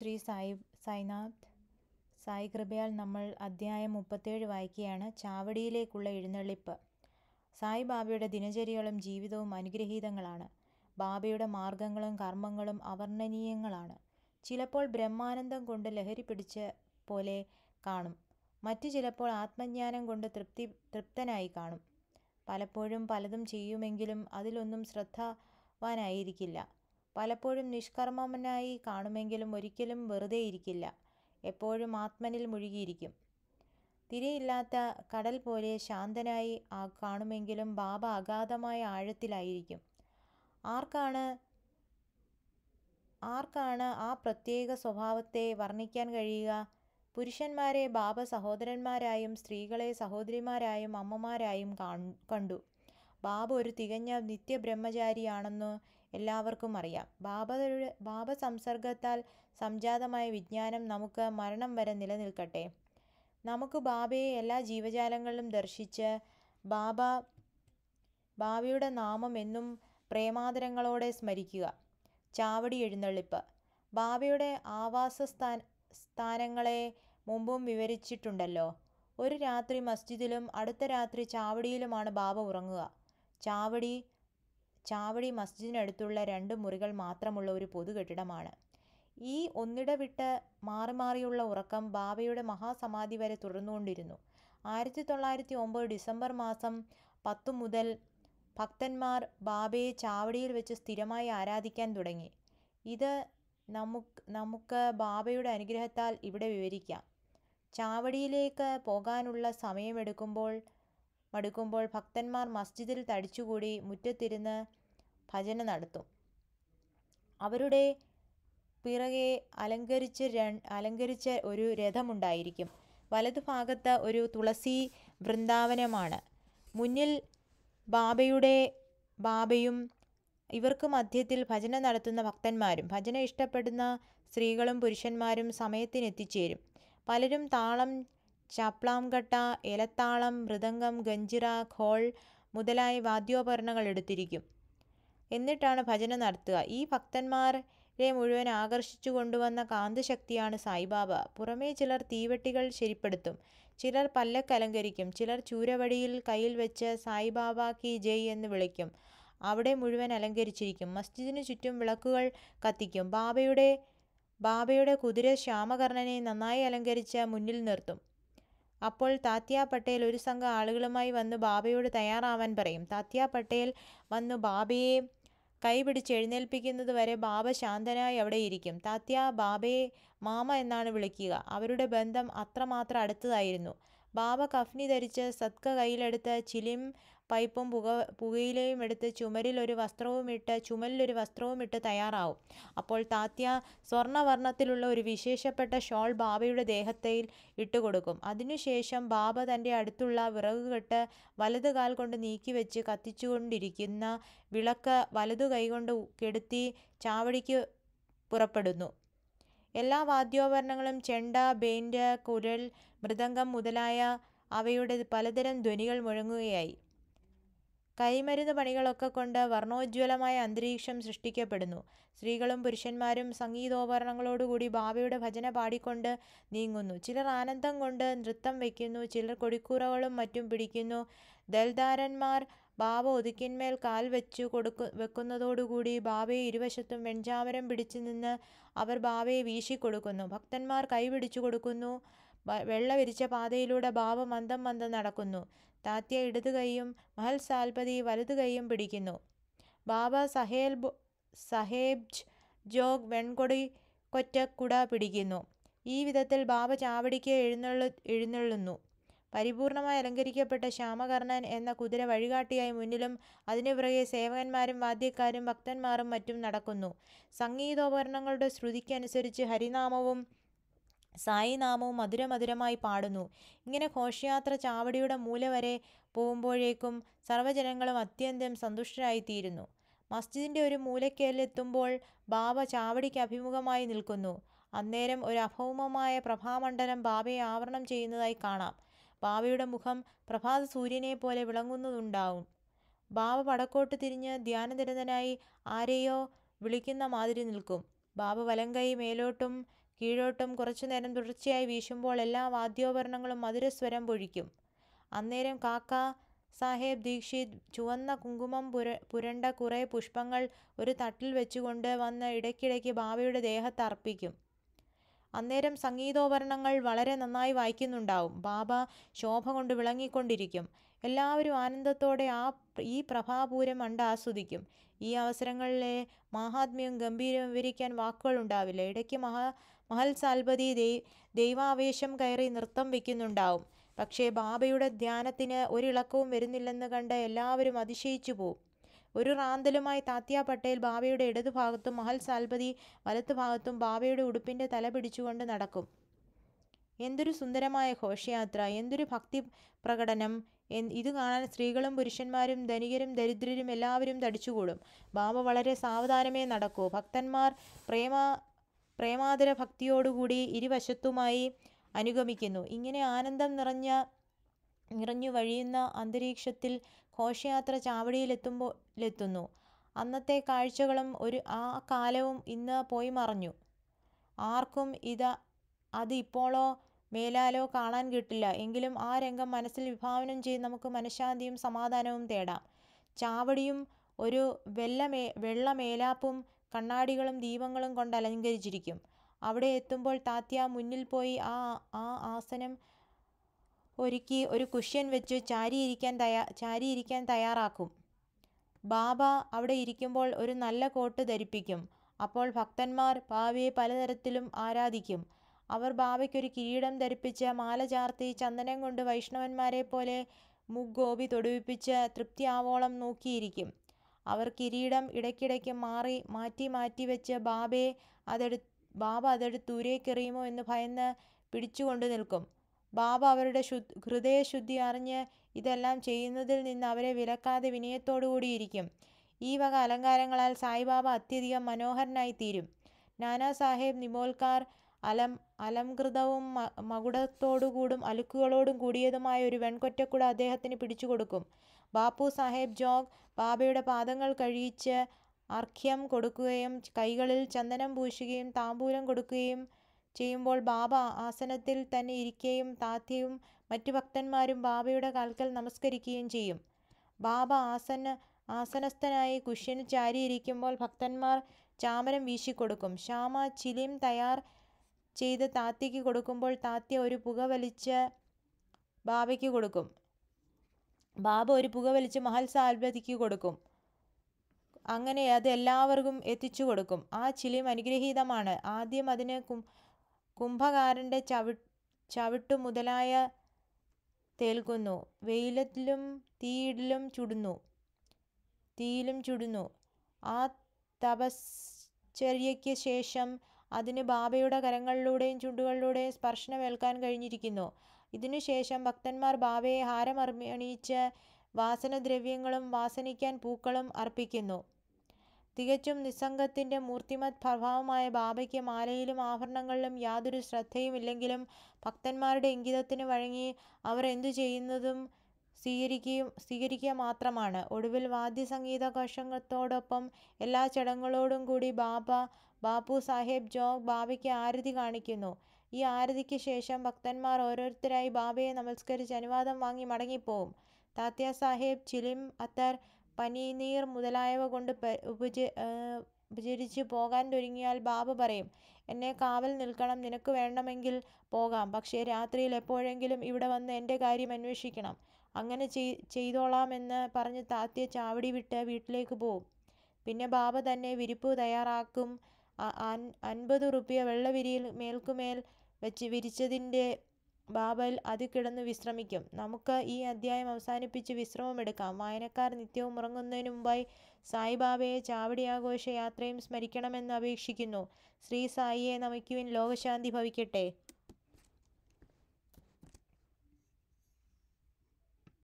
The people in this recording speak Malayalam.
ശ്രീ സായി സായ്നാഥ് സായി കൃപയാൽ നമ്മൾ അധ്യായം മുപ്പത്തേഴ് വായിക്കുകയാണ് ചാവടിയിലേക്കുള്ള എഴുന്നള്ളിപ്പ് സായി ബാബയുടെ ദിനചര്യകളും ജീവിതവും അനുഗ്രഹീതങ്ങളാണ് ബാബയുടെ മാർഗങ്ങളും കർമ്മങ്ങളും അവർണ്ണനീയങ്ങളാണ് ചിലപ്പോൾ ബ്രഹ്മാനന്ദം കൊണ്ട് ലഹരി പിടിച്ച പോലെ കാണും മറ്റു ചിലപ്പോൾ ആത്മജ്ഞാനം കൊണ്ട് തൃപ്തി തൃപ്തനായി കാണും പലപ്പോഴും പലതും ചെയ്യുമെങ്കിലും അതിലൊന്നും ശ്രദ്ധവാനായിരിക്കില്ല പലപ്പോഴും നിഷ്കർമ്മനായി കാണുമെങ്കിലും ഒരിക്കലും വെറുതെ ഇരിക്കില്ല എപ്പോഴും ആത്മനിൽ മുഴുകിയിരിക്കും തിരയില്ലാത്ത കടൽ പോലെ ശാന്തനായി കാണുമെങ്കിലും ബാബ അഗാധമായ ആഴത്തിലായിരിക്കും ആർക്കാണ് ആർക്കാണ് ആ പ്രത്യേക സ്വഭാവത്തെ വർണ്ണിക്കാൻ കഴിയുക പുരുഷന്മാരെ ബാബ സഹോദരന്മാരായും സ്ത്രീകളെ സഹോദരിമാരായും അമ്മമാരായും കണ്ടു ബാബ ഒരു തികഞ്ഞ നിത്യബ്രഹ്മചാരിയാണെന്ന് എല്ലാവർക്കും അറിയാം ബാബയുടെ ബാബ സംസർഗത്താൽ സംജാതമായ വിജ്ഞാനം നമുക്ക് മരണം വരെ നിലനിൽക്കട്ടെ നമുക്ക് ബാബയെ എല്ലാ ജീവജാലങ്ങളിലും ദർശിച്ച് ബാബ ബാബയുടെ നാമം എന്നും പ്രേമാദരങ്ങളോടെ സ്മരിക്കുക ചാവടി എഴുന്നള്ളിപ്പ് ബാബയുടെ ആവാസ സ്ഥാന സ്ഥാനങ്ങളെ മുമ്പും വിവരിച്ചിട്ടുണ്ടല്ലോ ഒരു രാത്രി മസ്ജിദിലും അടുത്ത രാത്രി ചാവടിയിലുമാണ് ബാബ ഉറങ്ങുക ചാവടി ചാവടി മസ്ജിദിനടുത്തുള്ള രണ്ട് മുറികൾ മാത്രമുള്ള ഒരു പൊതുകെട്ടിടമാണ് ഈ ഒന്നിടവിട്ട് മാറി മാറിയുള്ള ഉറക്കം ബാബയുടെ മഹാസമാധി വരെ തുടർന്നുകൊണ്ടിരുന്നു ആയിരത്തി തൊള്ളായിരത്തി ഒമ്പത് ഡിസംബർ മാസം പത്തു മുതൽ ഭക്തന്മാർ ബാബയെ ചാവടിയിൽ വെച്ച് സ്ഥിരമായി ആരാധിക്കാൻ തുടങ്ങി ഇത് നമുക്ക് നമുക്ക് ബാബയുടെ അനുഗ്രഹത്താൽ ഇവിടെ വിവരിക്കാം ചാവടിയിലേക്ക് പോകാനുള്ള സമയമെടുക്കുമ്പോൾ മടുക്കുമ്പോൾ ഭക്തന്മാർ മസ്ജിദിൽ തടിച്ചുകൂടി മുറ്റത്തിരുന്ന് ഭജന നടത്തും അവരുടെ പിറകെ അലങ്കരിച്ച് അലങ്കരിച്ച ഒരു രഥമുണ്ടായിരിക്കും വലതുഭാഗത്ത് ഒരു തുളസി വൃന്ദാവനമാണ് മുന്നിൽ ബാബയുടെ ബാബയും ഇവർക്ക് മധ്യത്തിൽ ഭജന നടത്തുന്ന ഭക്തന്മാരും ഭജന ഇഷ്ടപ്പെടുന്ന സ്ത്രീകളും പുരുഷന്മാരും സമയത്തിനെത്തിച്ചേരും പലരും താളം ചപ്ലാംകട്ട ഇലത്താളം മൃദംഗം ഗഞ്ചിറ ഖോൾ മുതലായ വാദ്യോപകരണങ്ങൾ എടുത്തിരിക്കും എന്നിട്ടാണ് ഭജന നടത്തുക ഈ ഭക്തന്മാരെ മുഴുവൻ ആകർഷിച്ചു കൊണ്ടുവന്ന കാന്തശക്തിയാണ് സായിബാബ പുറമേ ചിലർ തീവെട്ടികൾ ശരിപ്പെടുത്തും ചിലർ പല്ലക്കലങ്കരിക്കും ചിലർ ചൂരവടിയിൽ കയ്യിൽ വെച്ച് സായിബാബ കി ജയ് എന്ന് വിളിക്കും അവിടെ മുഴുവൻ അലങ്കരിച്ചിരിക്കും മസ്ജിദിനു ചുറ്റും വിളക്കുകൾ കത്തിക്കും ബാബയുടെ ബാബയുടെ കുതിര ശ്യാമകർണനെ നന്നായി അലങ്കരിച്ച് മുന്നിൽ നിർത്തും അപ്പോൾ താത്യ പട്ടേൽ ഒരു സംഘം ആളുകളുമായി വന്ന് ബാബയോട് തയ്യാറാവാൻ പറയും താത്യ പട്ടേൽ വന്നു ബാബയെ കൈപിടിച്ച് എഴുന്നേൽപ്പിക്കുന്നത് വരെ ബാബ ശാന്തനായി അവിടെ ഇരിക്കും താത്യ ബാബയെ മാമ എന്നാണ് വിളിക്കുക അവരുടെ ബന്ധം അത്രമാത്രം അടുത്തതായിരുന്നു ബാബ കഫ്നി ധരിച്ച് സത്ക കയ്യിലെടുത്ത് ചിലിം പൈപ്പും പുക പുകയിലയും എടുത്ത് ചുമരിൽ ഒരു വസ്ത്രവും ഇട്ട് ചുമലിലൊരു വസ്ത്രവും ഇട്ട് തയ്യാറാവും അപ്പോൾ താത്യ സ്വർണ്ണവർണ്ണത്തിലുള്ള ഒരു വിശേഷപ്പെട്ട ഷോൾ ബാബയുടെ ദേഹത്തിൽ ഇട്ടുകൊടുക്കും അതിനുശേഷം ബാബ തൻ്റെ അടുത്തുള്ള വിറക് കെട്ട് വലത് കാൽ കൊണ്ട് നീക്കിവെച്ച് കത്തിച്ചുകൊണ്ടിരിക്കുന്ന വിളക്ക് വലതു കൈകൊണ്ട് കെടുത്തി ചാവടിക്ക് പുറപ്പെടുന്നു എല്ലാ വാദ്യോപകരണങ്ങളും ചെണ്ട ബേൻഡ് കുരൽ മൃദംഗം മുതലായ അവയുടെ പലതരം ധ്വനികൾ മുഴങ്ങുകയായി കൈമരുന്ന് പണികളൊക്കെ കൊണ്ട് വർണ്ണോജ്വലമായ അന്തരീക്ഷം സൃഷ്ടിക്കപ്പെടുന്നു സ്ത്രീകളും പുരുഷന്മാരും സംഗീതോപകരണങ്ങളോടുകൂടി ബാബയുടെ ഭജന പാടിക്കൊണ്ട് നീങ്ങുന്നു ചിലർ ആനന്ദം കൊണ്ട് നൃത്തം വയ്ക്കുന്നു ചിലർ കൊടിക്കൂറകളും മറ്റും പിടിക്കുന്നു ദൽദാരന്മാർ ബാബ ഒതുക്കിന്മേൽ കാൽ വെച്ചു കൊടുക്കു വെക്കുന്നതോടുകൂടി ബാബയെ ഇരുവശത്തും വെഞ്ചാമരം പിടിച്ചു നിന്ന് അവർ ബാബയെ വീശിക്കൊടുക്കുന്നു ഭക്തന്മാർ കൈ പിടിച്ചു കൊടുക്കുന്നു വെള്ള വിരിച്ച പാതയിലൂടെ ബാബ മന്ദം മന്ദം നടക്കുന്നു താത്യ ഇടത് കൈയും മഹൽ സാൽപതി വലത് കൈയും പിടിക്കുന്നു ബാബ സഹേൽ സഹേബ് ജോഗ് വെൺകൊടി കൊറ്റക്കുട പിടിക്കുന്നു ഈ വിധത്തിൽ ബാബ ചാവടിക്ക് എഴുന്നള്ളു എഴുന്നള്ളുന്നു പരിപൂർണമായി അലങ്കരിക്കപ്പെട്ട ശ്യാമകർണൻ എന്ന കുതിര വഴികാട്ടിയായി മുന്നിലും അതിനു പുറകെ സേവകന്മാരും വാദ്യക്കാരും ഭക്തന്മാരും മറ്റും നടക്കുന്നു സംഗീതോപകരണങ്ങളുടെ ശ്രുതിക്കനുസരിച്ച് ഹരിനാമവും സായി നാമവും മധുരമധുരമായി പാടുന്നു ഇങ്ങനെ ഘോഷയാത്ര ചാവടിയുടെ മൂല വരെ പോകുമ്പോഴേക്കും സർവ്വജനങ്ങളും അത്യന്തം സന്തുഷ്ടരായിത്തീരുന്നു മസ്ജിദിൻ്റെ ഒരു മൂലക്കേലെത്തുമ്പോൾ ബാബ ചാവടിക്ക് അഭിമുഖമായി നിൽക്കുന്നു അന്നേരം ഒരു അഭൗമമായ പ്രഭാമണ്ഡലം ബാബയെ ആവരണം ചെയ്യുന്നതായി കാണാം ബാബയുടെ മുഖം പ്രഭാത സൂര്യനെ പോലെ വിളങ്ങുന്നതുണ്ടാവും ബാബ വടക്കോട്ട് തിരിഞ്ഞ് ധ്യാനനിരതനായി ആരെയോ വിളിക്കുന്ന മാതിരി നിൽക്കും ബാബ വലങ്കൈ മേലോട്ടും കീഴോട്ടും കുറച്ചു നേരം തുടർച്ചയായി വീശുമ്പോൾ എല്ലാ വാദ്യോപകരണങ്ങളും മധുരസ്വരം പൊഴിക്കും അന്നേരം കാക്ക സാഹേബ് ദീക്ഷിത് ചുവന്ന കുങ്കുമം പുര പുരണ്ട കുറേ പുഷ്പങ്ങൾ ഒരു തട്ടിൽ വെച്ചുകൊണ്ട് വന്ന് ഇടയ്ക്കിടയ്ക്ക് ബാവയുടെ ദേഹത്ത് അർപ്പിക്കും അന്നേരം സംഗീതോപകരണങ്ങൾ വളരെ നന്നായി വായിക്കുന്നുണ്ടാവും ബാബ ശോഭ കൊണ്ട് വിളങ്ങിക്കൊണ്ടിരിക്കും എല്ലാവരും ആനന്ദത്തോടെ ആ ഈ പ്രഭാപൂരം കണ്ട് ആസ്വദിക്കും ഈ അവസരങ്ങളിലെ മാഹാത്മ്യവും ഗംഭീരവും വിവരിക്കാൻ വാക്കുകൾ ഉണ്ടാവില്ല ഇടയ്ക്ക് മഹാ മഹൽ ദൈ ദൈവാവേശം കയറി നൃത്തം വയ്ക്കുന്നുണ്ടാവും പക്ഷേ ബാബയുടെ ധ്യാനത്തിന് ഒരിളക്കവും വരുന്നില്ലെന്ന് കണ്ട് എല്ലാവരും അതിശയിച്ചു പോവും ഒരു റാന്തലുമായി താത്യ പട്ടേൽ ബാബയുടെ ഇടതുഭാഗത്തും മഹൽ സാൽബതി വലത്തുഭാഗത്തും ബാബയുടെ ഉടുപ്പിൻ്റെ തല പിടിച്ചുകൊണ്ട് നടക്കും എന്തൊരു സുന്ദരമായ ഘോഷയാത്ര എന്തൊരു ഭക്തി പ്രകടനം ഇത് കാണാൻ സ്ത്രീകളും പുരുഷന്മാരും ധനികരും ദരിദ്രരും എല്ലാവരും തടിച്ചുകൂടും ബാബ വളരെ സാവധാനമേ നടക്കൂ ഭക്തന്മാർ പ്രേമ പ്രേമാതര ഭക്തിയോടുകൂടി ഇരുവശത്തുമായി അനുഗമിക്കുന്നു ഇങ്ങനെ ആനന്ദം നിറഞ്ഞ നിറഞ്ഞു വഴിയുന്ന അന്തരീക്ഷത്തിൽ ഘോഷയാത്ര ചാവടിയിലെത്തുമ്പോൾ എത്തുന്നു അന്നത്തെ കാഴ്ചകളും ഒരു ആ കാലവും ഇന്ന് പോയി മറഞ്ഞു ആർക്കും ഇത് അത് ഇപ്പോളോ മേലാലോ കാണാൻ കിട്ടില്ല എങ്കിലും ആ രംഗം മനസ്സിൽ വിഭാവനം ചെയ്ത് നമുക്ക് മനഃശാന്തിയും സമാധാനവും തേടാം ചാവടിയും ഒരു വെള്ളമേ വെള്ളമേലാപ്പും കണ്ണാടികളും ദീപങ്ങളും കൊണ്ട് അലങ്കരിച്ചിരിക്കും അവിടെ എത്തുമ്പോൾ താത്യ മുന്നിൽ പോയി ആ ആ ആസനം ഒരുക്കി ഒരു കുഷ്യൻ വെച്ച് ചാരിയിരിക്കാൻ തയ്യാ ചാരിയിരിക്കാൻ തയ്യാറാക്കും ബാബ അവിടെ ഇരിക്കുമ്പോൾ ഒരു നല്ല കോട്ട് ധരിപ്പിക്കും അപ്പോൾ ഭക്തന്മാർ ബാബയെ പലതരത്തിലും ആരാധിക്കും അവർ ബാബയ്ക്കൊരു കിരീടം ധരിപ്പിച്ച് മാല ചാർത്തി ചന്ദനം കൊണ്ട് വൈഷ്ണവന്മാരെ പോലെ മുഗ്ഗോപി തൊടുവിപ്പിച്ച് തൃപ്തിയാവോളം നോക്കിയിരിക്കും അവർ കിരീടം ഇടയ്ക്കിടയ്ക്ക് മാറി മാറ്റി മാറ്റി വെച്ച് ബാബേ അതെടു ബാബ അതെടുത്ത് ഊരേക്കെറിയുമോ എന്ന് ഭയന്ന് പിടിച്ചുകൊണ്ട് നിൽക്കും ബാബ അവരുടെ ശു ഹൃദയശുദ്ധി അറിഞ്ഞ് ഇതെല്ലാം ചെയ്യുന്നതിൽ നിന്ന് അവരെ വിലക്കാതെ വിനയത്തോടുകൂടിയിരിക്കും ഈ വക അലങ്കാരങ്ങളാൽ സായിബാബ അത്യധികം മനോഹരനായി തീരും നാനാ സാഹേബ് നിമോൽക്കാർ അലം അലംകൃതവും മകുടത്തോടുകൂടും അലുക്കുകളോടും കൂടിയതുമായ ഒരു വെൺകൊറ്റക്കുട അദ്ദേഹത്തിന് പിടിച്ചു കൊടുക്കും ബാപ്പു സാഹേബ് ജോഗ് ബാബയുടെ പാദങ്ങൾ കഴിയിച്ച് അർഘ്യം കൊടുക്കുകയും കൈകളിൽ ചന്ദനം പൂശുകയും താമ്പൂലം കൊടുക്കുകയും ചെയ്യുമ്പോൾ ബാബ ആസനത്തിൽ തന്നെ ഇരിക്കുകയും താത്തിയും മറ്റു ഭക്തന്മാരും ബാബയുടെ കാൽക്കൽ നമസ്കരിക്കുകയും ചെയ്യും ബാബ ആസന ആസനസ്ഥനായി കുഷ്യന് ചാരിയിരിക്കുമ്പോൾ ഭക്തന്മാർ ചാമരം വീശിക്കൊടുക്കും ശ്യാമ ചിലിം തയ്യാർ ചെയ്ത് താത്തിക്ക് കൊടുക്കുമ്പോൾ താത്തി ഒരു പുക വലിച്ച് ബാബയ്ക്ക് കൊടുക്കും ബാബ ഒരു പുക വലിച്ച് മഹൽ സാൽബതിക്ക് കൊടുക്കും അങ്ങനെ അത് എല്ലാവർക്കും എത്തിച്ചു കൊടുക്കും ആ ചിലിം അനുഗ്രഹീതമാണ് ആദ്യം അതിന് കും കുംഭകാരൻ്റെ ചവി ചവിട്ടു മുതലായ തേൽക്കുന്നു വെയിലത്തിലും തീയിലും ചുടുന്നു തീയിലും ചുടുന്നു ആ തപശ്ചര്യയ്ക്ക് ശേഷം അതിന് ബാബയുടെ കരങ്ങളിലൂടെയും ചുണ്ടുകളിലൂടെയും സ്പർശനമേൽക്കാൻ കഴിഞ്ഞിരിക്കുന്നു ഇതിനുശേഷം ഭക്തന്മാർ ബാവയെ ഹാരമർമണിയിച്ച് വാസനദ്രവ്യങ്ങളും വാസനിക്കാൻ പൂക്കളും അർപ്പിക്കുന്നു തികച്ചും നിസ്സംഗത്തിൻ്റെ മൂർത്തിമത് പ്രഭാവമായ ബാബയ്ക്ക് മാലയിലും ആഭരണങ്ങളിലും യാതൊരു ശ്രദ്ധയുമില്ലെങ്കിലും ഭക്തന്മാരുടെ ഇംഗിതത്തിന് വഴങ്ങി അവർ എന്തു ചെയ്യുന്നതും സ്വീകരിക്കുകയും സ്വീകരിക്കുക മാത്രമാണ് ഒടുവിൽ വാദ്യസംഗീത കോഷങ്ങത്തോടൊപ്പം എല്ലാ ചടങ്ങുകളോടും കൂടി ബാബ ബാപ്പു സാഹേബ് ജോ ബാബയ്ക്ക് ആരതി കാണിക്കുന്നു ഈ ആരതിക്ക് ശേഷം ഭക്തന്മാർ ഓരോരുത്തരായി ബാബയെ നമസ്കരിച്ച് അനുവാദം വാങ്ങി മടങ്ങിപ്പോവും താത്യ സാഹേബ് ചിലിം അത്തർ പനിനീർ മുതലായവ കൊണ്ട് ഉപജ ഉപചരിച്ച് പോകാൻ ഒരുങ്ങിയാൽ ബാബ പറയും എന്നെ കാവൽ നിൽക്കണം നിനക്ക് വേണമെങ്കിൽ പോകാം പക്ഷേ രാത്രിയിൽ എപ്പോഴെങ്കിലും ഇവിടെ വന്ന് എൻ്റെ കാര്യം അന്വേഷിക്കണം അങ്ങനെ ചെയ് ചെയ്തോളാമെന്ന് പറഞ്ഞ് താത്തിയ ചാവടി വിട്ട് വീട്ടിലേക്ക് പോവും പിന്നെ ബാബ തന്നെ വിരിപ്പ് തയ്യാറാക്കും അൻപത് റുപ്യ വെള്ളവിരിയിൽ മേൽക്കുമേൽ വെച്ച് വിരിച്ചതിൻ്റെ ബാബൽ അത് കിടന്ന് വിശ്രമിക്കും നമുക്ക് ഈ അധ്യായം അവസാനിപ്പിച്ച് വിശ്രമമെടുക്കാം വായനക്കാർ നിത്യവും ഉറങ്ങുന്നതിന് മുമ്പായി സായിബാബയെ ചാവടി ആഘോഷ യാത്രയും സ്മരിക്കണമെന്ന് അപേക്ഷിക്കുന്നു ശ്രീ സായിയെ നമിക്കുവിൻ ലോകശാന്തി ഭവിക്കട്ടെ